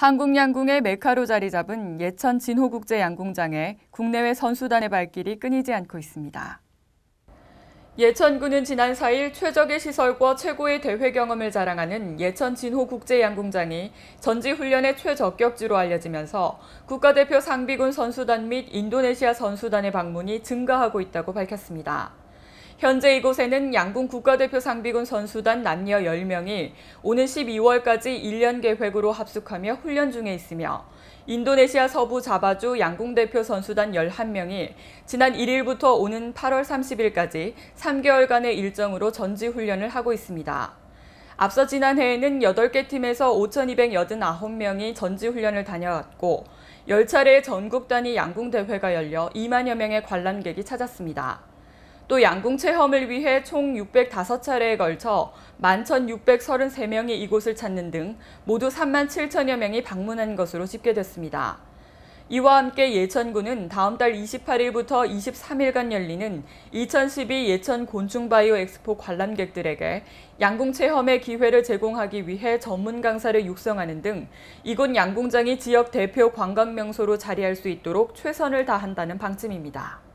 한국양궁의 메카로 자리 잡은 예천 진호국제 양궁장에 국내외 선수단의 발길이 끊이지 않고 있습니다. 예천군은 지난 4일 최적의 시설과 최고의 대회 경험을 자랑하는 예천 진호국제 양궁장이 전지훈련의 최적격지로 알려지면서 국가대표 상비군 선수단 및 인도네시아 선수단의 방문이 증가하고 있다고 밝혔습니다. 현재 이곳에는 양궁 국가대표 상비군 선수단 남녀 10명이 오는 12월까지 1년 계획으로 합숙하며 훈련 중에 있으며 인도네시아 서부 자바주 양궁 대표 선수단 11명이 지난 1일부터 오는 8월 30일까지 3개월간의 일정으로 전지 훈련을 하고 있습니다. 앞서 지난해에는 8개 팀에서 5,289명이 전지훈련을 다녀왔고, 10차례의 전국 단위 양궁대회가 열려 2만여 명의 관람객이 찾았습니다. 또 양궁 체험을 위해 총 605차례에 걸쳐 11,633명이 이곳을 찾는 등 모두 3만 7천여 명이 방문한 것으로 집계됐습니다. 이와 함께 예천군은 다음 달 28일부터 23일간 열리는 2012 예천 곤충바이오 엑스포 관람객들에게 양궁 체험의 기회를 제공하기 위해 전문 강사를 육성하는 등 이곳 양궁장이 지역 대표 관광 명소로 자리할 수 있도록 최선을 다한다는 방침입니다.